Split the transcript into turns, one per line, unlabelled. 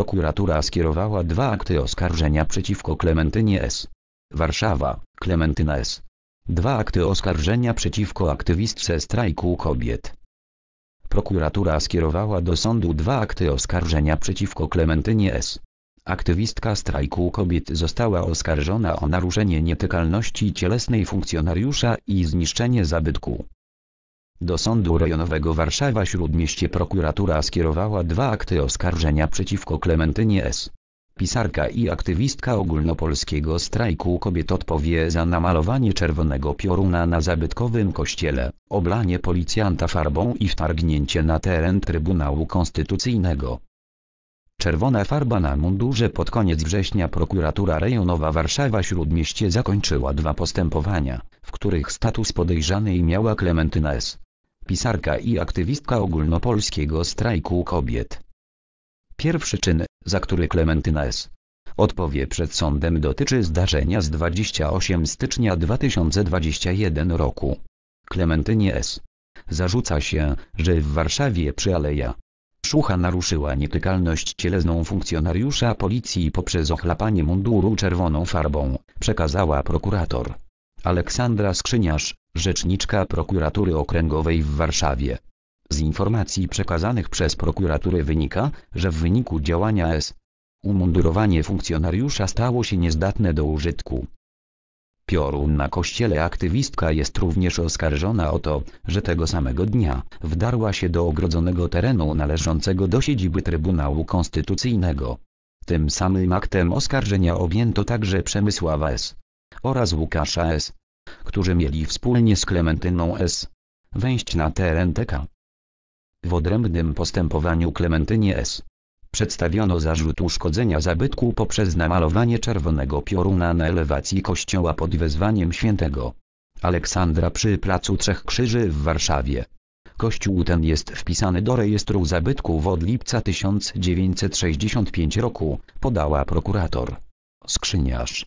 Prokuratura skierowała dwa akty oskarżenia przeciwko Klementynie S. Warszawa, Klementyna S. Dwa akty oskarżenia przeciwko aktywistce strajku kobiet. Prokuratura skierowała do sądu dwa akty oskarżenia przeciwko Klementynie S. Aktywistka strajku kobiet została oskarżona o naruszenie nietykalności cielesnej funkcjonariusza i zniszczenie zabytku. Do Sądu Rejonowego Warszawa Śródmieście prokuratura skierowała dwa akty oskarżenia przeciwko Klementynie S. Pisarka i aktywistka ogólnopolskiego strajku kobiet odpowie za namalowanie czerwonego pioruna na zabytkowym kościele, oblanie policjanta farbą i wtargnięcie na teren Trybunału Konstytucyjnego. Czerwona farba na mundurze pod koniec września prokuratura rejonowa Warszawa Śródmieście zakończyła dwa postępowania, w których status podejrzanej miała Klementyna S pisarka i aktywistka ogólnopolskiego strajku kobiet. Pierwszy czyn, za który Klementyna S. odpowie przed sądem dotyczy zdarzenia z 28 stycznia 2021 roku. Klementynie S. Zarzuca się, że w Warszawie przy Aleja Szucha naruszyła nietykalność cielezną funkcjonariusza policji poprzez ochlapanie munduru czerwoną farbą, przekazała prokurator. Aleksandra Skrzyniarz, rzeczniczka prokuratury okręgowej w Warszawie. Z informacji przekazanych przez prokuraturę wynika, że w wyniku działania S. Umundurowanie funkcjonariusza stało się niezdatne do użytku. Piorun na kościele aktywistka jest również oskarżona o to, że tego samego dnia wdarła się do ogrodzonego terenu należącego do siedziby Trybunału Konstytucyjnego. Tym samym aktem oskarżenia objęto także Przemysława S. oraz Łukasza S którzy mieli wspólnie z Klementyną S. wejść na teren TK. W odrębnym postępowaniu Klementynie S. Przedstawiono zarzut uszkodzenia zabytku poprzez namalowanie czerwonego pioruna na elewacji kościoła pod wezwaniem świętego Aleksandra przy Placu Trzech Krzyży w Warszawie. Kościół ten jest wpisany do rejestru zabytków od lipca 1965 roku, podała prokurator. Skrzyniarz.